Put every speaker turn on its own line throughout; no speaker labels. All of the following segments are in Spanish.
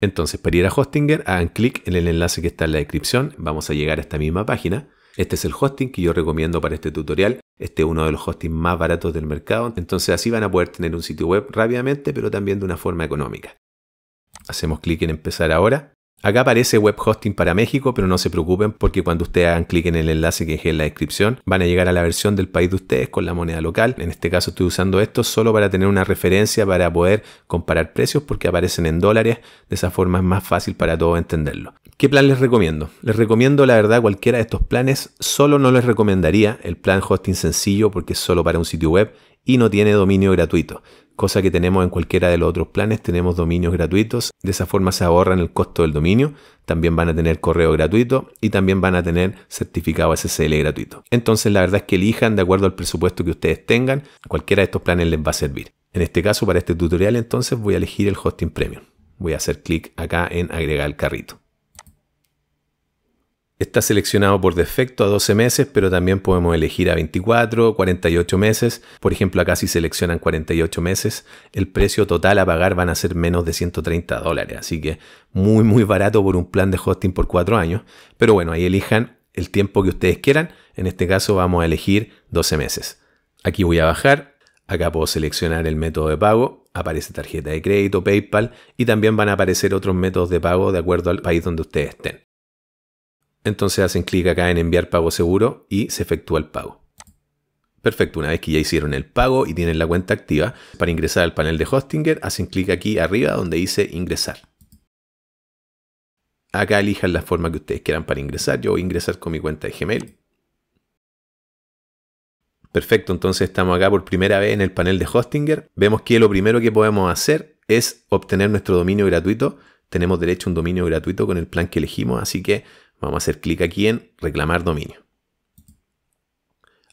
Entonces, para ir a Hostinger, hagan clic en el enlace que está en la descripción, vamos a llegar a esta misma página. Este es el hosting que yo recomiendo para este tutorial. Este es uno de los hostings más baratos del mercado. Entonces así van a poder tener un sitio web rápidamente, pero también de una forma económica. Hacemos clic en empezar ahora. Acá aparece web hosting para México, pero no se preocupen porque cuando ustedes hagan clic en el enlace que dejé en la descripción, van a llegar a la versión del país de ustedes con la moneda local. En este caso estoy usando esto solo para tener una referencia para poder comparar precios porque aparecen en dólares. De esa forma es más fácil para todos entenderlo. ¿Qué plan les recomiendo? Les recomiendo la verdad cualquiera de estos planes, solo no les recomendaría el plan hosting sencillo porque es solo para un sitio web y no tiene dominio gratuito cosa que tenemos en cualquiera de los otros planes. Tenemos dominios gratuitos, de esa forma se ahorran el costo del dominio. También van a tener correo gratuito y también van a tener certificado SSL gratuito. Entonces la verdad es que elijan de acuerdo al presupuesto que ustedes tengan, cualquiera de estos planes les va a servir. En este caso, para este tutorial entonces voy a elegir el hosting premium. Voy a hacer clic acá en agregar el carrito. Está seleccionado por defecto a 12 meses, pero también podemos elegir a 24, 48 meses. Por ejemplo, acá si seleccionan 48 meses, el precio total a pagar van a ser menos de 130 dólares. Así que muy, muy barato por un plan de hosting por 4 años. Pero bueno, ahí elijan el tiempo que ustedes quieran. En este caso vamos a elegir 12 meses. Aquí voy a bajar. Acá puedo seleccionar el método de pago, aparece tarjeta de crédito, PayPal y también van a aparecer otros métodos de pago de acuerdo al país donde ustedes estén. Entonces hacen clic acá en enviar pago seguro y se efectúa el pago. Perfecto, una vez que ya hicieron el pago y tienen la cuenta activa, para ingresar al panel de Hostinger hacen clic aquí arriba donde dice ingresar. Acá elijan la forma que ustedes quieran para ingresar. Yo voy a ingresar con mi cuenta de Gmail. Perfecto, entonces estamos acá por primera vez en el panel de Hostinger. Vemos que lo primero que podemos hacer es obtener nuestro dominio gratuito. Tenemos derecho a un dominio gratuito con el plan que elegimos, así que Vamos a hacer clic aquí en reclamar dominio.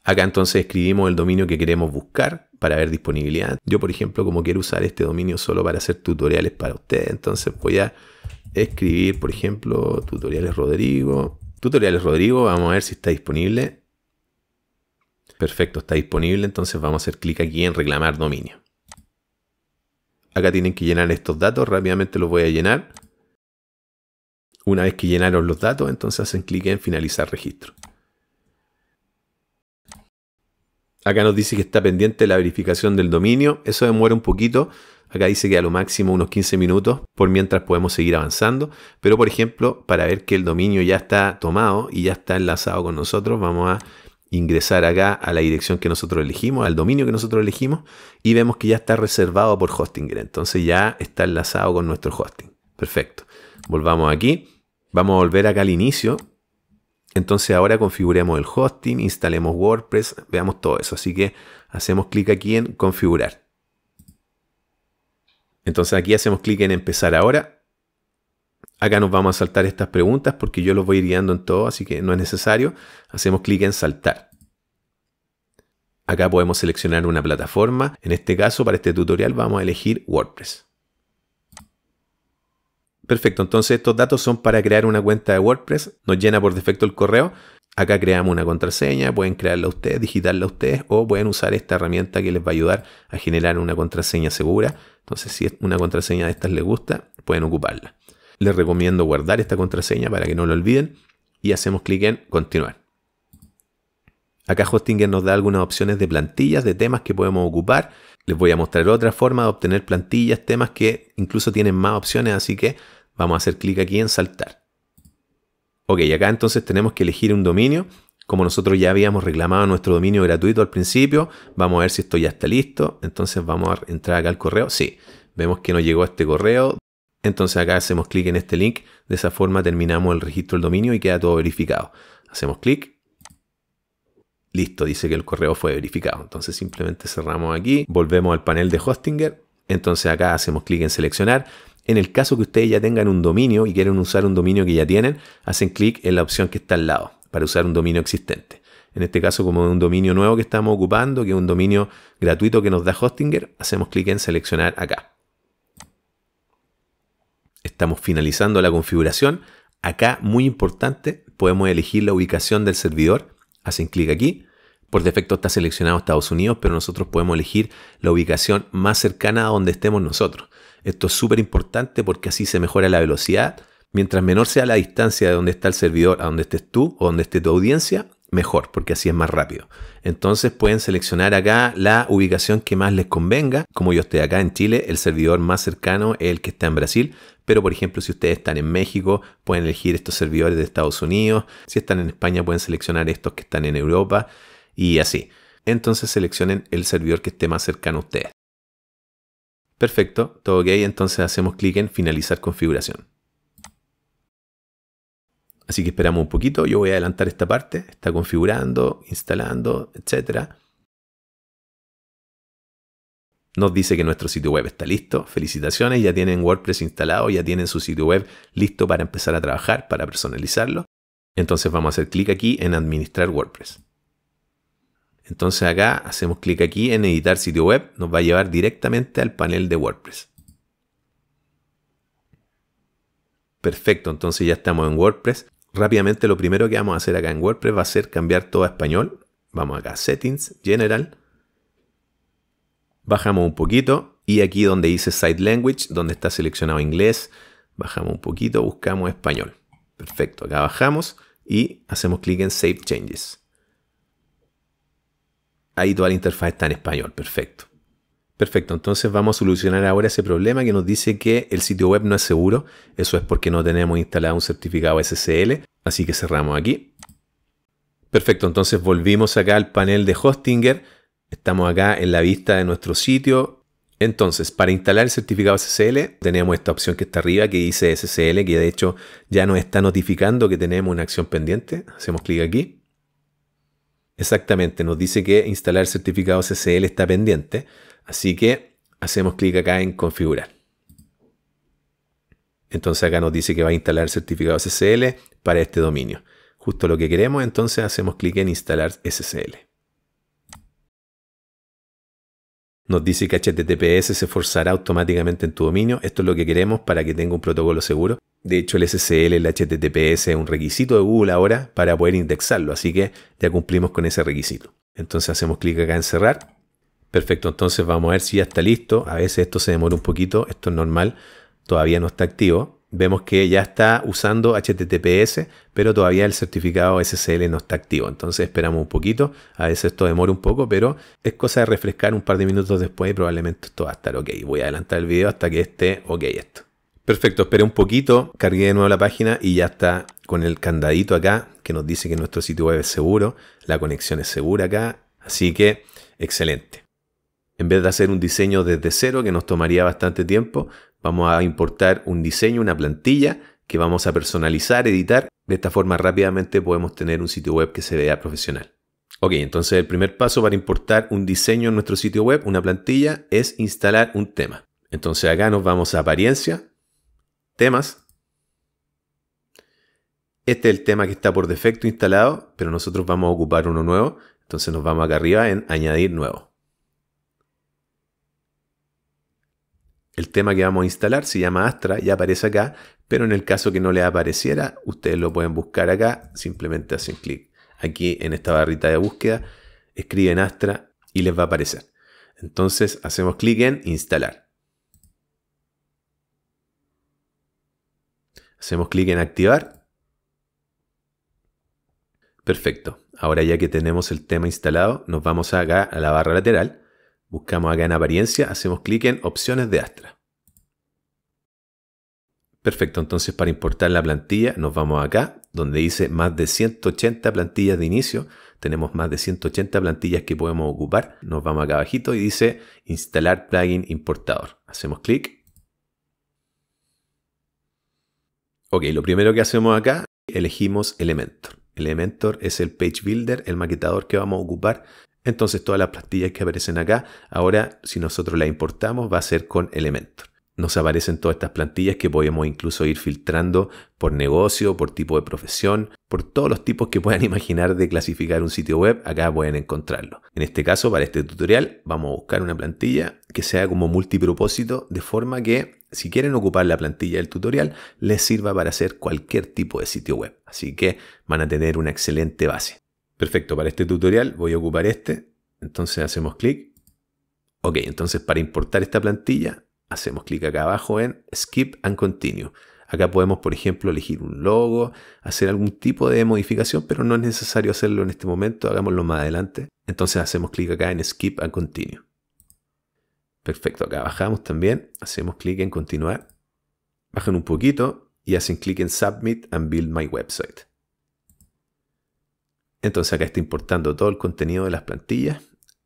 Acá entonces escribimos el dominio que queremos buscar para ver disponibilidad. Yo, por ejemplo, como quiero usar este dominio solo para hacer tutoriales para ustedes, entonces voy a escribir, por ejemplo, tutoriales Rodrigo. Tutoriales Rodrigo, vamos a ver si está disponible. Perfecto, está disponible, entonces vamos a hacer clic aquí en reclamar dominio. Acá tienen que llenar estos datos, rápidamente los voy a llenar. Una vez que llenaron los datos, entonces hacen clic en finalizar registro. Acá nos dice que está pendiente la verificación del dominio. Eso demora un poquito. Acá dice que a lo máximo unos 15 minutos, por mientras podemos seguir avanzando. Pero por ejemplo, para ver que el dominio ya está tomado y ya está enlazado con nosotros, vamos a ingresar acá a la dirección que nosotros elegimos, al dominio que nosotros elegimos, y vemos que ya está reservado por Hostinger. Entonces ya está enlazado con nuestro hosting. Perfecto. Volvamos aquí. Vamos a volver acá al inicio. Entonces ahora configuremos el hosting, instalemos WordPress, veamos todo eso. Así que hacemos clic aquí en configurar. Entonces aquí hacemos clic en empezar ahora. Acá nos vamos a saltar estas preguntas porque yo los voy guiando en todo, así que no es necesario. Hacemos clic en saltar. Acá podemos seleccionar una plataforma. En este caso, para este tutorial, vamos a elegir WordPress. Perfecto, entonces estos datos son para crear una cuenta de WordPress, nos llena por defecto el correo, acá creamos una contraseña, pueden crearla ustedes, digitarla ustedes o pueden usar esta herramienta que les va a ayudar a generar una contraseña segura, entonces si una contraseña de estas les gusta, pueden ocuparla. Les recomiendo guardar esta contraseña para que no lo olviden y hacemos clic en continuar. Acá Hostinger nos da algunas opciones de plantillas, de temas que podemos ocupar. Les voy a mostrar otra forma de obtener plantillas, temas que incluso tienen más opciones, así que Vamos a hacer clic aquí en saltar. Ok, acá entonces tenemos que elegir un dominio. Como nosotros ya habíamos reclamado nuestro dominio gratuito al principio, vamos a ver si esto ya está listo. Entonces vamos a entrar acá al correo. Sí, vemos que nos llegó este correo. Entonces acá hacemos clic en este link. De esa forma terminamos el registro del dominio y queda todo verificado. Hacemos clic. Listo, dice que el correo fue verificado. Entonces simplemente cerramos aquí. Volvemos al panel de Hostinger. Entonces acá hacemos clic en seleccionar. En el caso que ustedes ya tengan un dominio y quieran usar un dominio que ya tienen, hacen clic en la opción que está al lado para usar un dominio existente. En este caso, como un dominio nuevo que estamos ocupando, que es un dominio gratuito que nos da Hostinger, hacemos clic en seleccionar acá. Estamos finalizando la configuración. Acá, muy importante, podemos elegir la ubicación del servidor. Hacen clic aquí. Por defecto está seleccionado Estados Unidos, pero nosotros podemos elegir la ubicación más cercana a donde estemos nosotros. Esto es súper importante porque así se mejora la velocidad. Mientras menor sea la distancia de donde está el servidor a donde estés tú o donde esté tu audiencia, mejor, porque así es más rápido. Entonces pueden seleccionar acá la ubicación que más les convenga. Como yo estoy acá en Chile, el servidor más cercano es el que está en Brasil. Pero por ejemplo, si ustedes están en México, pueden elegir estos servidores de Estados Unidos. Si están en España, pueden seleccionar estos que están en Europa y así. Entonces seleccionen el servidor que esté más cercano a ustedes. Perfecto, todo ok, entonces hacemos clic en finalizar configuración. Así que esperamos un poquito, yo voy a adelantar esta parte, está configurando, instalando, etc. Nos dice que nuestro sitio web está listo, felicitaciones, ya tienen WordPress instalado, ya tienen su sitio web listo para empezar a trabajar, para personalizarlo. Entonces vamos a hacer clic aquí en administrar WordPress. Entonces acá hacemos clic aquí en editar sitio web, nos va a llevar directamente al panel de WordPress. Perfecto, entonces ya estamos en WordPress. Rápidamente lo primero que vamos a hacer acá en WordPress va a ser cambiar todo a español. Vamos acá a Settings, General. Bajamos un poquito y aquí donde dice Site Language, donde está seleccionado inglés, bajamos un poquito, buscamos español. Perfecto, acá bajamos y hacemos clic en Save Changes. Ahí toda la interfaz está en español, perfecto. Perfecto, entonces vamos a solucionar ahora ese problema que nos dice que el sitio web no es seguro. Eso es porque no tenemos instalado un certificado SSL, así que cerramos aquí. Perfecto, entonces volvimos acá al panel de Hostinger. Estamos acá en la vista de nuestro sitio. Entonces, para instalar el certificado SSL, tenemos esta opción que está arriba que dice SSL, que de hecho ya nos está notificando que tenemos una acción pendiente. Hacemos clic aquí. Exactamente, nos dice que instalar certificado SSL está pendiente, así que hacemos clic acá en configurar. Entonces acá nos dice que va a instalar certificado SSL para este dominio. Justo lo que queremos, entonces hacemos clic en instalar SSL. Nos dice que HTTPS se forzará automáticamente en tu dominio. Esto es lo que queremos para que tenga un protocolo seguro. De hecho, el SSL, el HTTPS es un requisito de Google ahora para poder indexarlo, así que ya cumplimos con ese requisito. Entonces hacemos clic acá en cerrar. Perfecto, entonces vamos a ver si ya está listo. A veces esto se demora un poquito, esto es normal, todavía no está activo. Vemos que ya está usando HTTPS, pero todavía el certificado SSL no está activo. Entonces esperamos un poquito, a veces esto demora un poco, pero es cosa de refrescar un par de minutos después y probablemente esto va a estar ok. Voy a adelantar el video hasta que esté ok esto. Perfecto, esperé un poquito, cargué de nuevo la página y ya está con el candadito acá que nos dice que nuestro sitio web es seguro, la conexión es segura acá, así que excelente. En vez de hacer un diseño desde cero que nos tomaría bastante tiempo, vamos a importar un diseño, una plantilla que vamos a personalizar, editar. De esta forma rápidamente podemos tener un sitio web que se vea profesional. Ok, entonces el primer paso para importar un diseño en nuestro sitio web, una plantilla, es instalar un tema. Entonces acá nos vamos a apariencia, temas. Este es el tema que está por defecto instalado, pero nosotros vamos a ocupar uno nuevo. Entonces nos vamos acá arriba en añadir nuevo. El tema que vamos a instalar se llama Astra, ya aparece acá, pero en el caso que no le apareciera, ustedes lo pueden buscar acá, simplemente hacen clic aquí en esta barrita de búsqueda, escriben Astra y les va a aparecer. Entonces hacemos clic en instalar. Hacemos clic en activar. Perfecto. Ahora ya que tenemos el tema instalado, nos vamos acá a la barra lateral. Buscamos acá en apariencia, hacemos clic en opciones de Astra. Perfecto, entonces para importar la plantilla nos vamos acá, donde dice más de 180 plantillas de inicio. Tenemos más de 180 plantillas que podemos ocupar. Nos vamos acá abajito y dice instalar plugin importador. Hacemos clic Ok, lo primero que hacemos acá, elegimos Elementor. Elementor es el page builder, el maquetador que vamos a ocupar. Entonces todas las plantillas que aparecen acá, ahora si nosotros las importamos va a ser con Elementor. Nos aparecen todas estas plantillas que podemos incluso ir filtrando por negocio, por tipo de profesión, por todos los tipos que puedan imaginar de clasificar un sitio web, acá pueden encontrarlo. En este caso, para este tutorial, vamos a buscar una plantilla que sea como multipropósito, de forma que si quieren ocupar la plantilla del tutorial, les sirva para hacer cualquier tipo de sitio web. Así que van a tener una excelente base. Perfecto, para este tutorial voy a ocupar este. Entonces hacemos clic. Ok, entonces para importar esta plantilla, hacemos clic acá abajo en Skip and Continue. Acá podemos, por ejemplo, elegir un logo, hacer algún tipo de modificación, pero no es necesario hacerlo en este momento, hagámoslo más adelante. Entonces hacemos clic acá en Skip and Continue. Perfecto, acá bajamos también, hacemos clic en continuar, bajan un poquito y hacen clic en Submit and Build My Website. Entonces acá está importando todo el contenido de las plantillas.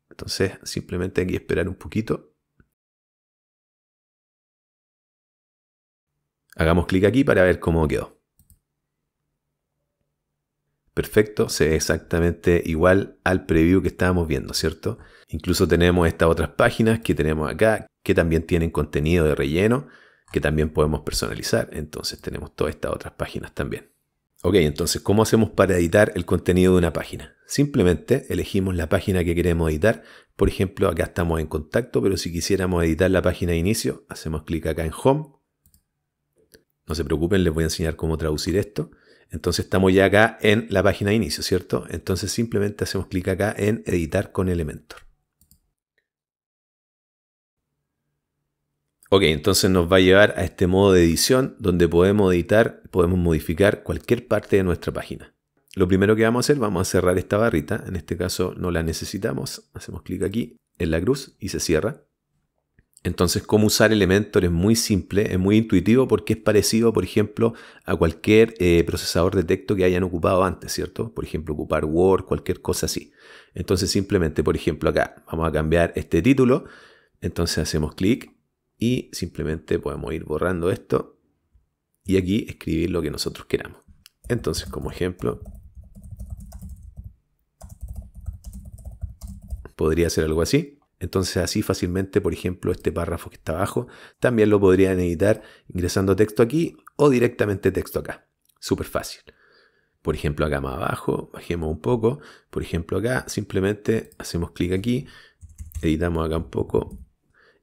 Entonces simplemente hay que esperar un poquito. Hagamos clic aquí para ver cómo quedó. Perfecto, se ve exactamente igual al preview que estábamos viendo, ¿cierto? Incluso tenemos estas otras páginas que tenemos acá, que también tienen contenido de relleno, que también podemos personalizar. Entonces tenemos todas estas otras páginas también. Ok, entonces, ¿cómo hacemos para editar el contenido de una página? Simplemente elegimos la página que queremos editar. Por ejemplo, acá estamos en contacto, pero si quisiéramos editar la página de inicio, hacemos clic acá en Home. No se preocupen, les voy a enseñar cómo traducir esto. Entonces estamos ya acá en la página de inicio, ¿cierto? Entonces simplemente hacemos clic acá en editar con Elementor. Ok, entonces nos va a llevar a este modo de edición donde podemos editar, podemos modificar cualquier parte de nuestra página. Lo primero que vamos a hacer, vamos a cerrar esta barrita. En este caso no la necesitamos. Hacemos clic aquí en la cruz y se cierra. Entonces, cómo usar Elementor es muy simple, es muy intuitivo porque es parecido, por ejemplo, a cualquier eh, procesador de texto que hayan ocupado antes, ¿cierto? Por ejemplo, ocupar Word, cualquier cosa así. Entonces, simplemente, por ejemplo, acá vamos a cambiar este título. Entonces, hacemos clic y simplemente podemos ir borrando esto y aquí escribir lo que nosotros queramos. Entonces, como ejemplo, podría ser algo así. Entonces así fácilmente, por ejemplo, este párrafo que está abajo, también lo podrían editar ingresando texto aquí o directamente texto acá. Súper fácil. Por ejemplo, acá más abajo, bajemos un poco. Por ejemplo, acá simplemente hacemos clic aquí, editamos acá un poco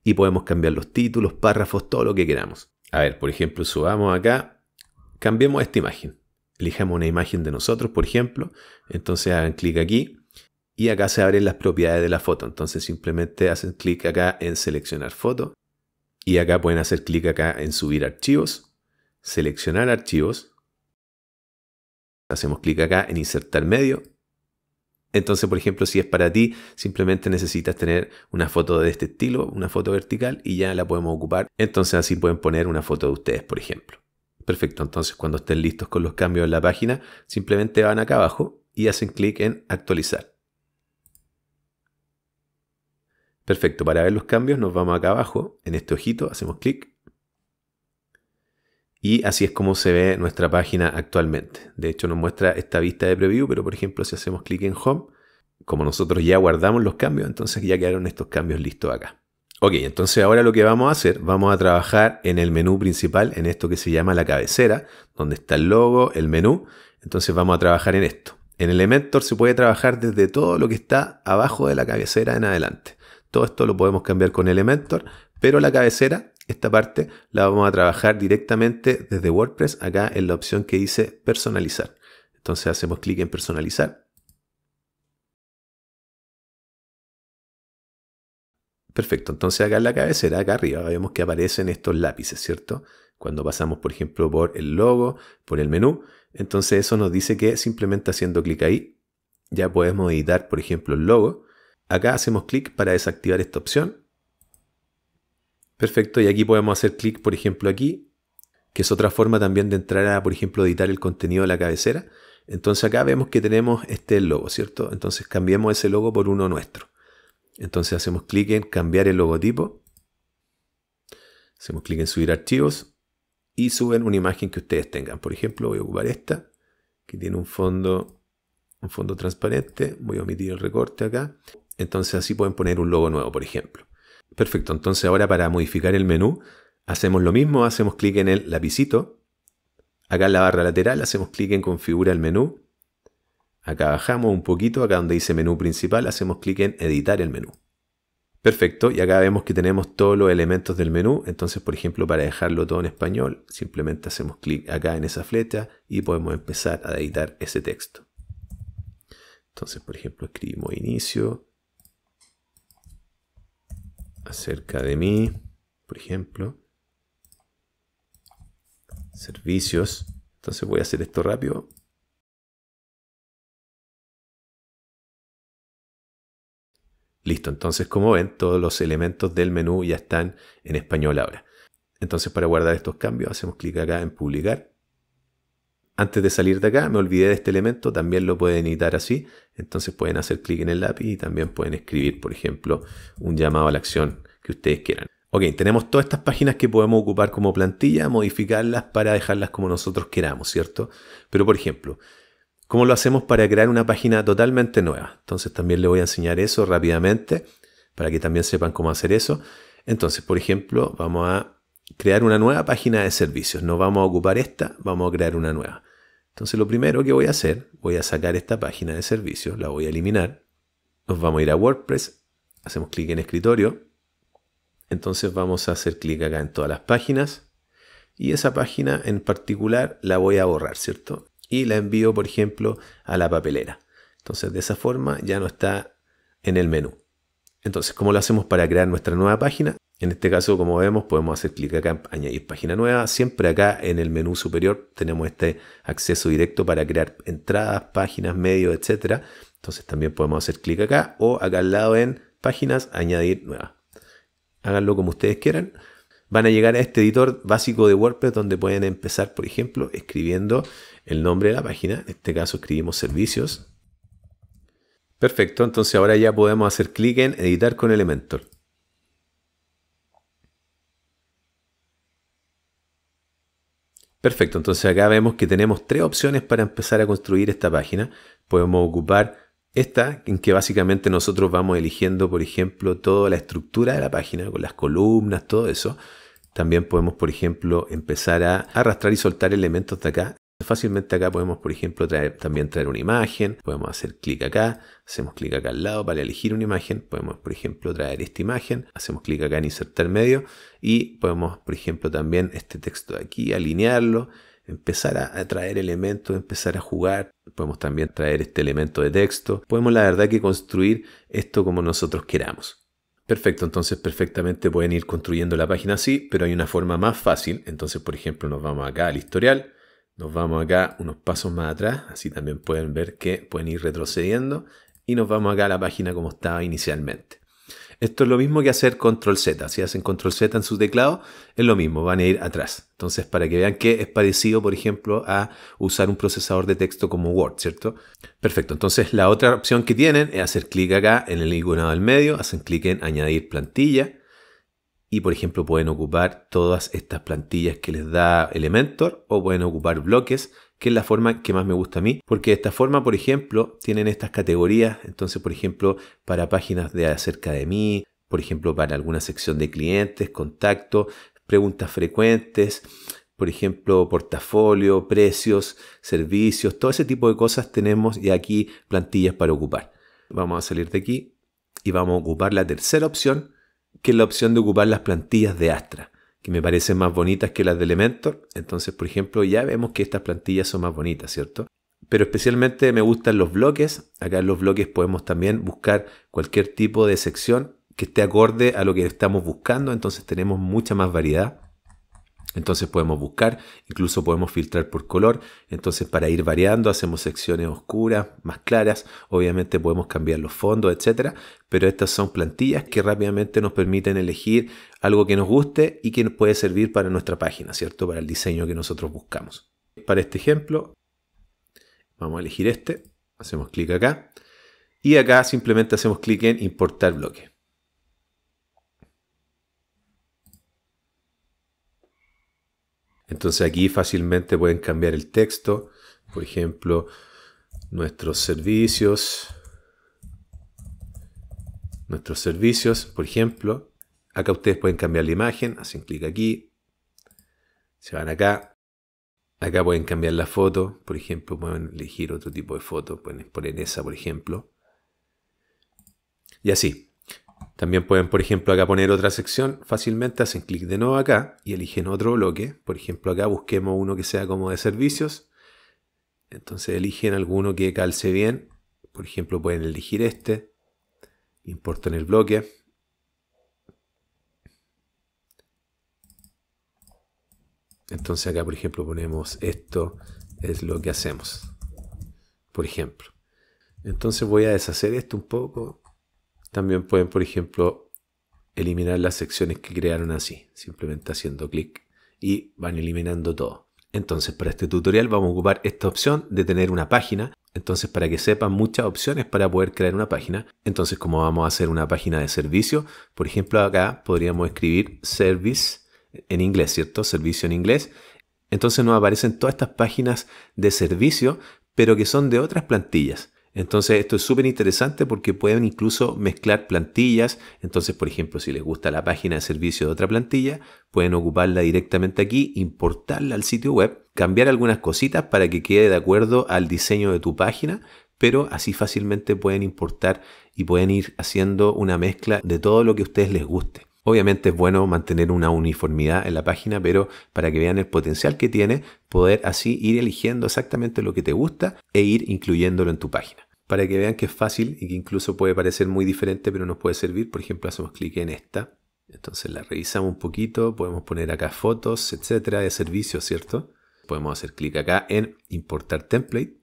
y podemos cambiar los títulos, párrafos, todo lo que queramos. A ver, por ejemplo, subamos acá, cambiemos esta imagen. Elijamos una imagen de nosotros, por ejemplo. Entonces hagan clic aquí y acá se abren las propiedades de la foto. Entonces simplemente hacen clic acá en seleccionar foto y acá pueden hacer clic acá en subir archivos, seleccionar archivos. Hacemos clic acá en insertar medio entonces, por ejemplo, si es para ti, simplemente necesitas tener una foto de este estilo, una foto vertical y ya la podemos ocupar. Entonces así pueden poner una foto de ustedes, por ejemplo. Perfecto, entonces cuando estén listos con los cambios en la página, simplemente van acá abajo y hacen clic en actualizar. Perfecto, para ver los cambios nos vamos acá abajo en este ojito, hacemos clic y así es como se ve nuestra página actualmente. De hecho, nos muestra esta vista de preview, pero por ejemplo, si hacemos clic en Home, como nosotros ya guardamos los cambios, entonces ya quedaron estos cambios listos acá. Ok, entonces ahora lo que vamos a hacer, vamos a trabajar en el menú principal, en esto que se llama la cabecera, donde está el logo, el menú. Entonces vamos a trabajar en esto. En Elementor se puede trabajar desde todo lo que está abajo de la cabecera en adelante. Todo esto lo podemos cambiar con Elementor, pero la cabecera esta parte la vamos a trabajar directamente desde WordPress acá en la opción que dice personalizar. Entonces hacemos clic en personalizar. Perfecto, entonces acá en la cabecera, acá arriba, vemos que aparecen estos lápices, ¿cierto? Cuando pasamos, por ejemplo, por el logo, por el menú. Entonces eso nos dice que simplemente haciendo clic ahí, ya podemos editar, por ejemplo, el logo. Acá hacemos clic para desactivar esta opción Perfecto, y aquí podemos hacer clic, por ejemplo, aquí, que es otra forma también de entrar a, por ejemplo, editar el contenido de la cabecera. Entonces acá vemos que tenemos este logo, ¿cierto? Entonces cambiemos ese logo por uno nuestro. Entonces hacemos clic en cambiar el logotipo. Hacemos clic en subir archivos y suben una imagen que ustedes tengan. Por ejemplo, voy a ocupar esta, que tiene un fondo, un fondo transparente. Voy a omitir el recorte acá. Entonces así pueden poner un logo nuevo, por ejemplo. Perfecto, entonces ahora para modificar el menú, hacemos lo mismo, hacemos clic en el lapicito. Acá en la barra lateral hacemos clic en configura el menú. Acá bajamos un poquito, acá donde dice menú principal, hacemos clic en editar el menú. Perfecto, y acá vemos que tenemos todos los elementos del menú, entonces por ejemplo para dejarlo todo en español, simplemente hacemos clic acá en esa flecha y podemos empezar a editar ese texto. Entonces por ejemplo escribimos inicio, acerca de mí, por ejemplo. Servicios. Entonces voy a hacer esto rápido. Listo, entonces como ven, todos los elementos del menú ya están en español ahora. Entonces para guardar estos cambios hacemos clic acá en publicar antes de salir de acá me olvidé de este elemento, también lo pueden editar así. Entonces pueden hacer clic en el lápiz y también pueden escribir, por ejemplo, un llamado a la acción que ustedes quieran. Ok, tenemos todas estas páginas que podemos ocupar como plantilla, modificarlas para dejarlas como nosotros queramos, ¿cierto? Pero por ejemplo, ¿cómo lo hacemos para crear una página totalmente nueva? Entonces también les voy a enseñar eso rápidamente para que también sepan cómo hacer eso. Entonces, por ejemplo, vamos a crear una nueva página de servicios. No vamos a ocupar esta, vamos a crear una nueva. Entonces lo primero que voy a hacer, voy a sacar esta página de servicios, la voy a eliminar. Nos vamos a ir a WordPress, hacemos clic en escritorio. Entonces vamos a hacer clic acá en todas las páginas. Y esa página en particular la voy a borrar, ¿cierto? Y la envío, por ejemplo, a la papelera. Entonces de esa forma ya no está en el menú. Entonces, ¿cómo lo hacemos para crear nuestra nueva página? En este caso, como vemos, podemos hacer clic acá, añadir página nueva. Siempre acá en el menú superior tenemos este acceso directo para crear entradas, páginas, medios, etc. Entonces también podemos hacer clic acá o acá al lado en páginas, añadir nueva. Háganlo como ustedes quieran. Van a llegar a este editor básico de WordPress donde pueden empezar, por ejemplo, escribiendo el nombre de la página. En este caso escribimos servicios. Perfecto, entonces ahora ya podemos hacer clic en editar con Elementor. Perfecto, entonces acá vemos que tenemos tres opciones para empezar a construir esta página. Podemos ocupar esta, en que básicamente nosotros vamos eligiendo, por ejemplo, toda la estructura de la página, con las columnas, todo eso. También podemos, por ejemplo, empezar a arrastrar y soltar elementos de acá Fácilmente acá podemos, por ejemplo, también traer una imagen, podemos hacer clic acá, hacemos clic acá al lado para elegir una imagen, podemos, por ejemplo, traer esta imagen, hacemos clic acá en insertar medio y podemos, por ejemplo, también este texto de aquí, alinearlo, empezar a traer elementos, empezar a jugar, podemos también traer este elemento de texto, podemos la verdad que construir esto como nosotros queramos. Perfecto, entonces perfectamente pueden ir construyendo la página así, pero hay una forma más fácil, entonces por ejemplo nos vamos acá al historial, nos vamos acá unos pasos más atrás, así también pueden ver que pueden ir retrocediendo y nos vamos acá a la página como estaba inicialmente. Esto es lo mismo que hacer control Z. Si hacen control Z en su teclado, es lo mismo, van a ir atrás. Entonces, para que vean que es parecido, por ejemplo, a usar un procesador de texto como Word, ¿cierto? Perfecto. Entonces, la otra opción que tienen es hacer clic acá en el icono del medio, hacen clic en añadir plantilla y por ejemplo pueden ocupar todas estas plantillas que les da Elementor o pueden ocupar bloques que es la forma que más me gusta a mí, porque de esta forma, por ejemplo, tienen estas categorías, entonces, por ejemplo, para páginas de acerca de mí, por ejemplo, para alguna sección de clientes, contacto, preguntas frecuentes, por ejemplo, portafolio, precios, servicios, todo ese tipo de cosas tenemos y aquí plantillas para ocupar. Vamos a salir de aquí y vamos a ocupar la tercera opción, que la opción de ocupar las plantillas de Astra, que me parecen más bonitas que las de Elementor. Entonces, por ejemplo, ya vemos que estas plantillas son más bonitas, ¿cierto? Pero especialmente me gustan los bloques. Acá en los bloques podemos también buscar cualquier tipo de sección que esté acorde a lo que estamos buscando, entonces tenemos mucha más variedad. Entonces podemos buscar, incluso podemos filtrar por color. Entonces para ir variando hacemos secciones oscuras, más claras. Obviamente podemos cambiar los fondos, etc. Pero estas son plantillas que rápidamente nos permiten elegir algo que nos guste y que nos puede servir para nuestra página, ¿cierto? Para el diseño que nosotros buscamos. Para este ejemplo, vamos a elegir este. Hacemos clic acá. Y acá simplemente hacemos clic en importar bloque. Entonces aquí fácilmente pueden cambiar el texto. Por ejemplo, nuestros servicios. Nuestros servicios, por ejemplo. Acá ustedes pueden cambiar la imagen. Hacen clic aquí. Se van acá. Acá pueden cambiar la foto. Por ejemplo, pueden elegir otro tipo de foto. Pueden poner esa, por ejemplo. Y así. También pueden, por ejemplo, acá poner otra sección. Fácilmente hacen clic de nuevo acá y eligen otro bloque. Por ejemplo, acá busquemos uno que sea como de servicios. Entonces eligen alguno que calce bien. Por ejemplo, pueden elegir este. Importan el bloque. Entonces acá, por ejemplo, ponemos esto es lo que hacemos. Por ejemplo. Entonces voy a deshacer esto un poco. También pueden, por ejemplo, eliminar las secciones que crearon así, simplemente haciendo clic y van eliminando todo. Entonces, para este tutorial vamos a ocupar esta opción de tener una página. Entonces, para que sepan muchas opciones para poder crear una página. Entonces, como vamos a hacer una página de servicio, por ejemplo, acá podríamos escribir service en inglés, ¿cierto? Servicio en inglés. Entonces nos aparecen todas estas páginas de servicio, pero que son de otras plantillas. Entonces esto es súper interesante porque pueden incluso mezclar plantillas. Entonces, por ejemplo, si les gusta la página de servicio de otra plantilla, pueden ocuparla directamente aquí, importarla al sitio web, cambiar algunas cositas para que quede de acuerdo al diseño de tu página, pero así fácilmente pueden importar y pueden ir haciendo una mezcla de todo lo que a ustedes les guste. Obviamente es bueno mantener una uniformidad en la página, pero para que vean el potencial que tiene, poder así ir eligiendo exactamente lo que te gusta e ir incluyéndolo en tu página. Para que vean que es fácil y que incluso puede parecer muy diferente, pero nos puede servir. Por ejemplo, hacemos clic en esta. Entonces la revisamos un poquito, podemos poner acá fotos, etcétera, de servicios, ¿cierto? Podemos hacer clic acá en importar template.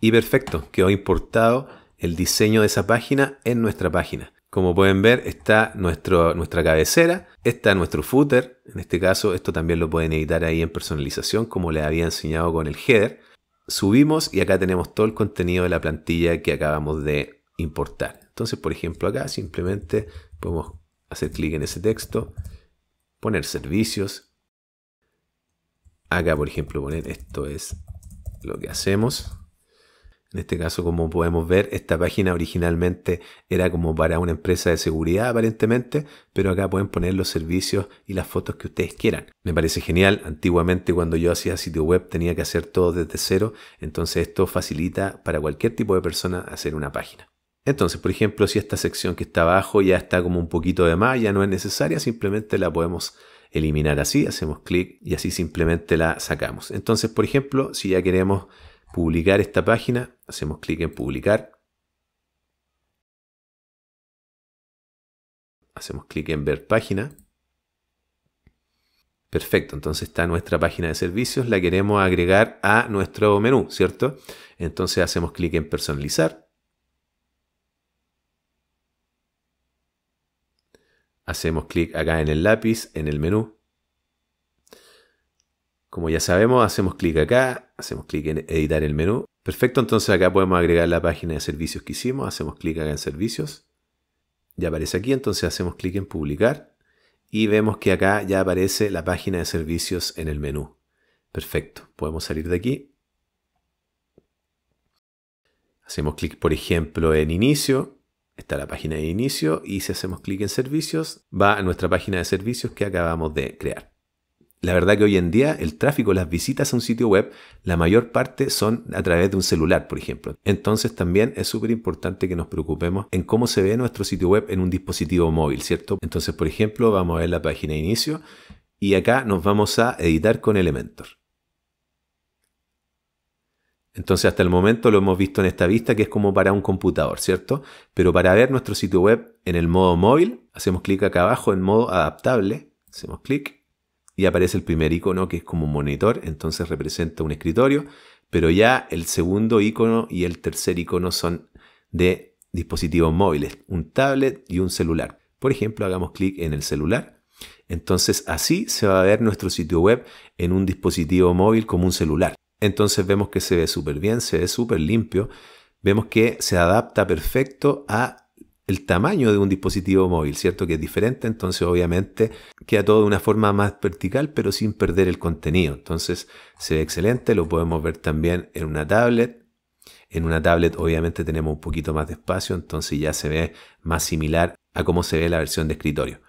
Y perfecto, quedó importado el diseño de esa página en nuestra página. Como pueden ver, está nuestro, nuestra cabecera, está nuestro footer. En este caso, esto también lo pueden editar ahí en personalización, como les había enseñado con el header. Subimos y acá tenemos todo el contenido de la plantilla que acabamos de importar. Entonces, por ejemplo, acá simplemente podemos hacer clic en ese texto, poner servicios. Acá, por ejemplo, poner esto es lo que hacemos. En este caso, como podemos ver, esta página originalmente era como para una empresa de seguridad aparentemente, pero acá pueden poner los servicios y las fotos que ustedes quieran. Me parece genial, antiguamente cuando yo hacía sitio web tenía que hacer todo desde cero, entonces esto facilita para cualquier tipo de persona hacer una página. Entonces, por ejemplo, si esta sección que está abajo ya está como un poquito de más, ya no es necesaria, simplemente la podemos eliminar así, hacemos clic y así simplemente la sacamos. Entonces, por ejemplo, si ya queremos publicar esta página, Hacemos clic en publicar. Hacemos clic en ver página. Perfecto, entonces está nuestra página de servicios, la queremos agregar a nuestro menú, ¿cierto? Entonces hacemos clic en personalizar. Hacemos clic acá en el lápiz, en el menú, como ya sabemos, hacemos clic acá, hacemos clic en editar el menú. Perfecto, entonces acá podemos agregar la página de servicios que hicimos, hacemos clic acá en servicios. Ya aparece aquí, entonces hacemos clic en publicar y vemos que acá ya aparece la página de servicios en el menú. Perfecto, podemos salir de aquí. Hacemos clic, por ejemplo, en inicio. Está la página de inicio y si hacemos clic en servicios, va a nuestra página de servicios que acabamos de crear. La verdad que hoy en día el tráfico, las visitas a un sitio web, la mayor parte son a través de un celular, por ejemplo. Entonces también es súper importante que nos preocupemos en cómo se ve nuestro sitio web en un dispositivo móvil, ¿cierto? Entonces, por ejemplo, vamos a ver la página de inicio y acá nos vamos a editar con Elementor. Entonces hasta el momento lo hemos visto en esta vista que es como para un computador, ¿cierto? Pero para ver nuestro sitio web en el modo móvil, hacemos clic acá abajo en modo adaptable, hacemos clic y aparece el primer icono que es como un monitor, entonces representa un escritorio, pero ya el segundo icono y el tercer icono son de dispositivos móviles, un tablet y un celular. Por ejemplo, hagamos clic en el celular. Entonces así se va a ver nuestro sitio web en un dispositivo móvil como un celular. Entonces vemos que se ve súper bien, se ve súper limpio, vemos que se adapta perfecto a el tamaño de un dispositivo móvil, ¿cierto? Que es diferente, entonces obviamente queda todo de una forma más vertical, pero sin perder el contenido. Entonces se ve excelente, lo podemos ver también en una tablet. En una tablet obviamente tenemos un poquito más de espacio, entonces ya se ve más similar a cómo se ve la versión de escritorio.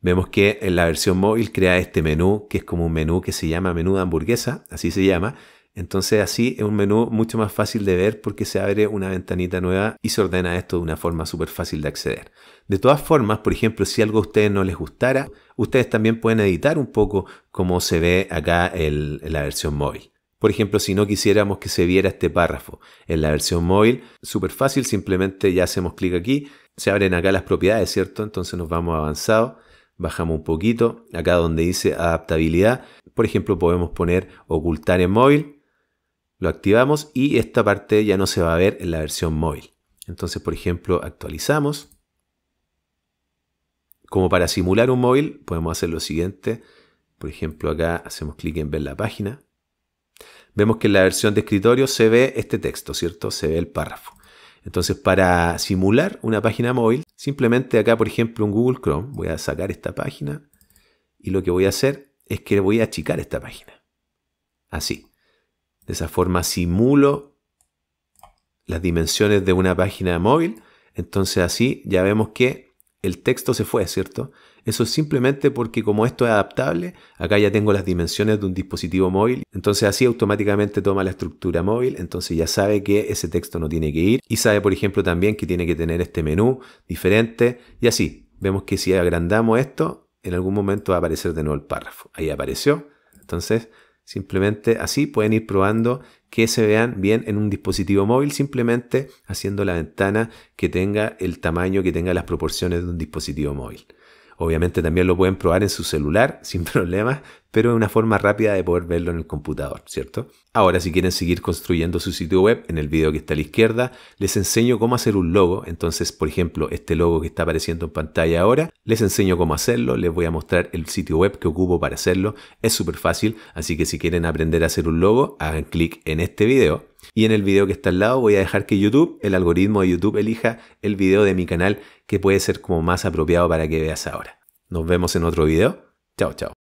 Vemos que en la versión móvil crea este menú, que es como un menú que se llama menú de hamburguesa, así se llama, entonces así es un menú mucho más fácil de ver porque se abre una ventanita nueva y se ordena esto de una forma súper fácil de acceder. De todas formas, por ejemplo, si algo a ustedes no les gustara, ustedes también pueden editar un poco como se ve acá en la versión móvil. Por ejemplo, si no quisiéramos que se viera este párrafo en la versión móvil, súper fácil, simplemente ya hacemos clic aquí, se abren acá las propiedades, ¿cierto? Entonces nos vamos avanzado, bajamos un poquito, acá donde dice adaptabilidad, por ejemplo, podemos poner ocultar en móvil, lo activamos y esta parte ya no se va a ver en la versión móvil. Entonces, por ejemplo, actualizamos. Como para simular un móvil, podemos hacer lo siguiente. Por ejemplo, acá hacemos clic en ver la página. Vemos que en la versión de escritorio se ve este texto, ¿cierto? Se ve el párrafo. Entonces, para simular una página móvil, simplemente acá, por ejemplo, en Google Chrome, voy a sacar esta página y lo que voy a hacer es que voy a achicar esta página. Así. De esa forma simulo las dimensiones de una página móvil. Entonces así ya vemos que el texto se fue, ¿cierto? Eso es simplemente porque como esto es adaptable, acá ya tengo las dimensiones de un dispositivo móvil, entonces así automáticamente toma la estructura móvil, entonces ya sabe que ese texto no tiene que ir y sabe, por ejemplo, también que tiene que tener este menú diferente y así. Vemos que si agrandamos esto, en algún momento va a aparecer de nuevo el párrafo. Ahí apareció. Entonces, Simplemente así pueden ir probando que se vean bien en un dispositivo móvil, simplemente haciendo la ventana que tenga el tamaño, que tenga las proporciones de un dispositivo móvil. Obviamente también lo pueden probar en su celular sin problemas, pero es una forma rápida de poder verlo en el computador, ¿cierto? Ahora, si quieren seguir construyendo su sitio web, en el video que está a la izquierda, les enseño cómo hacer un logo. Entonces, por ejemplo, este logo que está apareciendo en pantalla ahora, les enseño cómo hacerlo, les voy a mostrar el sitio web que ocupo para hacerlo. Es súper fácil, así que si quieren aprender a hacer un logo, hagan clic en este video y en el video que está al lado voy a dejar que YouTube, el algoritmo de YouTube, elija el video de mi canal que puede ser como más apropiado para que veas ahora. Nos vemos en otro video. Chao, chao.